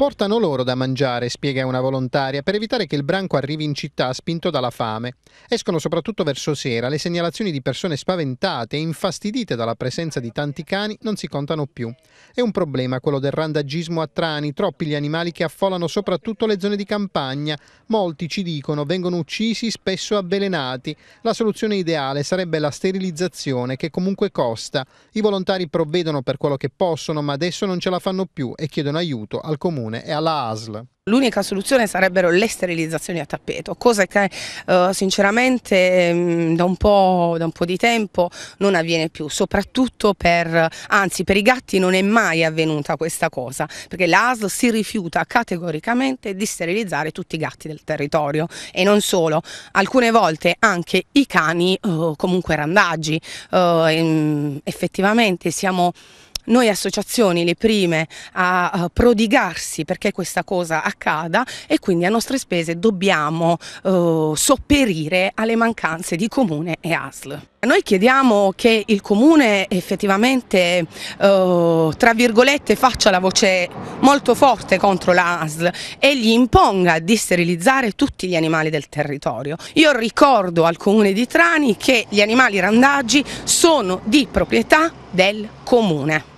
Portano loro da mangiare, spiega una volontaria, per evitare che il branco arrivi in città spinto dalla fame. Escono soprattutto verso sera, le segnalazioni di persone spaventate e infastidite dalla presenza di tanti cani non si contano più. È un problema quello del randagismo a Trani, troppi gli animali che affollano soprattutto le zone di campagna. Molti, ci dicono, vengono uccisi, spesso avvelenati. La soluzione ideale sarebbe la sterilizzazione, che comunque costa. I volontari provvedono per quello che possono, ma adesso non ce la fanno più e chiedono aiuto al comune comune e alla ASL. L'unica soluzione sarebbero le sterilizzazioni a tappeto, cosa che eh, sinceramente ehm, da, un da un, po', di tempo non avviene più, soprattutto per, anzi per i gatti non è mai avvenuta questa cosa, perché l'ASL si rifiuta categoricamente di sterilizzare tutti i gatti del territorio e non solo, alcune volte anche i cani eh, comunque randaggi, eh, ehm, effettivamente siamo noi associazioni le prime a eh, prodigarsi perché questa cosa accada e quindi a nostre spese dobbiamo eh, sopperire alle mancanze di Comune e ASL. Noi chiediamo che il Comune effettivamente, eh, tra virgolette, faccia la voce molto forte contro la ASL e gli imponga di sterilizzare tutti gli animali del territorio. Io ricordo al Comune di Trani che gli animali randaggi sono di proprietà del Comune.